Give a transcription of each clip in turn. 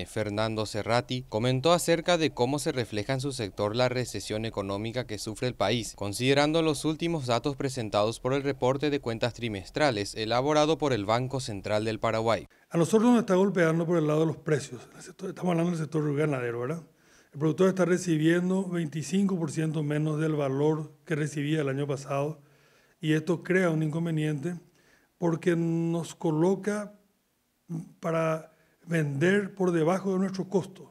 Eh, Fernando Cerrati comentó acerca de cómo se refleja en su sector la recesión económica que sufre el país, considerando los últimos datos presentados por el reporte de cuentas trimestrales elaborado por el Banco Central del Paraguay. A nosotros nos está golpeando por el lado de los precios. Estamos hablando del sector ganadero, ¿verdad? El productor está recibiendo 25% menos del valor que recibía el año pasado y esto crea un inconveniente porque nos coloca para vender por debajo de nuestro costo.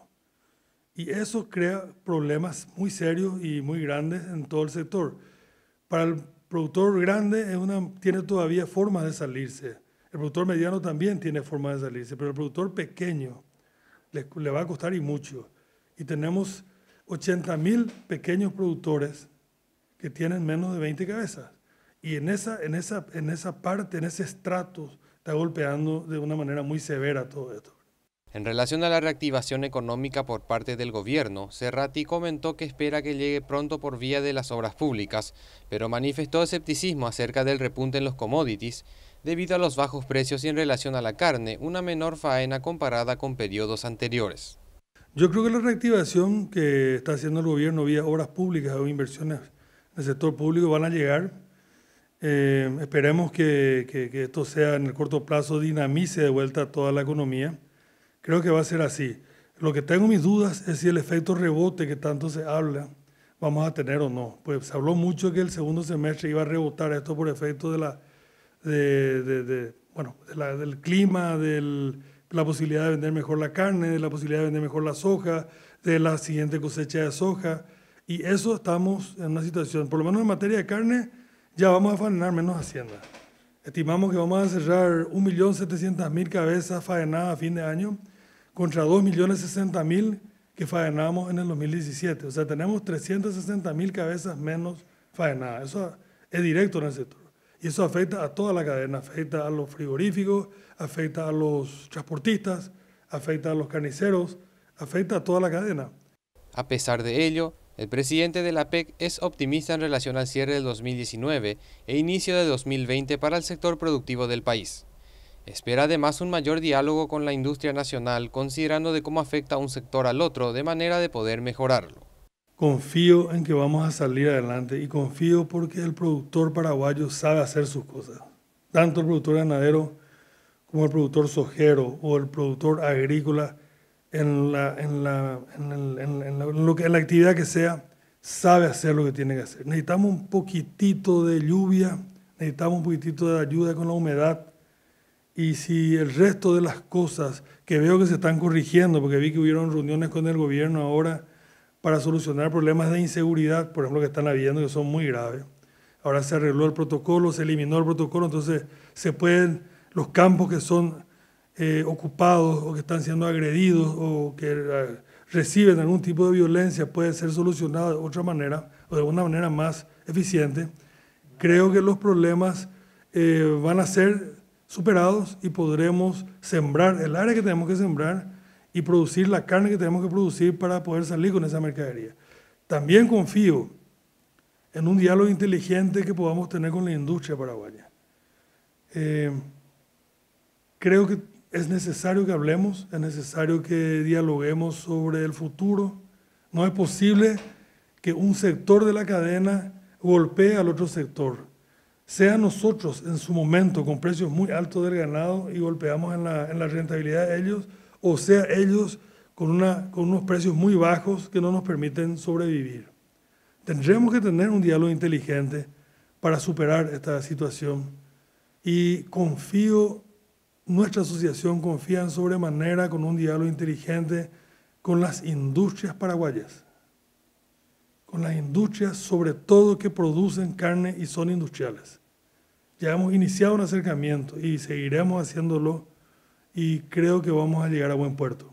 Y eso crea problemas muy serios y muy grandes en todo el sector. Para el productor grande es una, tiene todavía forma de salirse. El productor mediano también tiene forma de salirse, pero el productor pequeño le, va a costar y mucho. Y tenemos 80 mil pequeños productores que tienen menos de 20 cabezas. Y en esa, en esa, en esa parte, en ese estrato, está golpeando de una manera muy severa todo esto. En relación a la reactivación económica por parte del gobierno, Cerrati comentó que espera que llegue pronto por vía de las obras públicas, pero manifestó escepticismo acerca del repunte en los commodities debido a los bajos precios y en relación a la carne, una menor faena comparada con periodos anteriores. Yo creo que la reactivación que está haciendo el gobierno vía obras públicas o inversiones en el sector público van a llegar. Eh, esperemos que, que esto sea en el corto plazo, dinamice de vuelta toda la economía. Creo que va a ser así. Lo que tengo mis dudas es si el efecto rebote que tanto se habla vamos a tener o no. Pues se habló mucho que el segundo semestre iba a rebotar esto por efecto de la, de, de, bueno, del clima, de la posibilidad de vender mejor la carne, de la posibilidad de vender mejor la soja, de la siguiente cosecha de soja. Y eso estamos en una situación, por lo menos en materia de carne, ya vamos a faenar menos hacienda. Estimamos que vamos a cerrar 1.700.000 cabezas faenadas a fin de año contra 2.060.000 que faenamos en el 2017. O sea, tenemos 360.000 cabezas menos faenadas. Eso es directo en el sector. Y eso afecta a toda la cadena, afecta a los frigoríficos, afecta a los transportistas, afecta a los carniceros, afecta a toda la cadena. A pesar de ello, el presidente de la PEC es optimista en relación al cierre del 2019 e inicio de 2020 para el sector productivo del país. Espera además un mayor diálogo con la industria nacional, considerando de cómo afecta un sector al otro, de manera de poder mejorarlo. Confío en que vamos a salir adelante y confío porque el productor paraguayo sabe hacer sus cosas. Tanto el productor ganadero como el productor sojero o el productor agrícola, en la, en la, en lo que, en la actividad que sea, sabe hacer lo que tiene que hacer. Necesitamos un poquitito de lluvia, necesitamos un poquitito de ayuda con la humedad y si el resto de las cosas que veo que se están corrigiendo, porque vi que hubieron reuniones con el gobierno ahora para solucionar problemas de inseguridad, por ejemplo, que están habiendo, que son muy graves. Ahora se arregló el protocolo, se eliminó el protocolo, entonces se pueden, los campos que son eh, ocupados o que están siendo agredidos o que eh, reciben algún tipo de violencia puede ser solucionado de otra manera o de una manera más eficiente. Creo que los problemas eh, van a ser superados y podremos sembrar el área que tenemos que sembrar y producir la carne que tenemos que producir para poder salir con esa mercadería. También confío en un diálogo inteligente que podamos tener con la industria paraguaya. Eh, creo que es necesario que hablemos, es necesario que dialoguemos sobre el futuro. No es posible que un sector de la cadena golpee al otro sector sea nosotros en su momento con precios muy altos del ganado y golpeamos en la, en la rentabilidad de ellos, o sea ellos con, una, con unos precios muy bajos que no nos permiten sobrevivir. Tendremos que tener un diálogo inteligente para superar esta situación y confío, nuestra asociación confía en sobremanera con un diálogo inteligente con las industrias paraguayas, con las industrias sobre todo que producen carne y son industriales. Ya hemos iniciado un acercamiento y seguiremos haciéndolo y creo que vamos a llegar a buen puerto.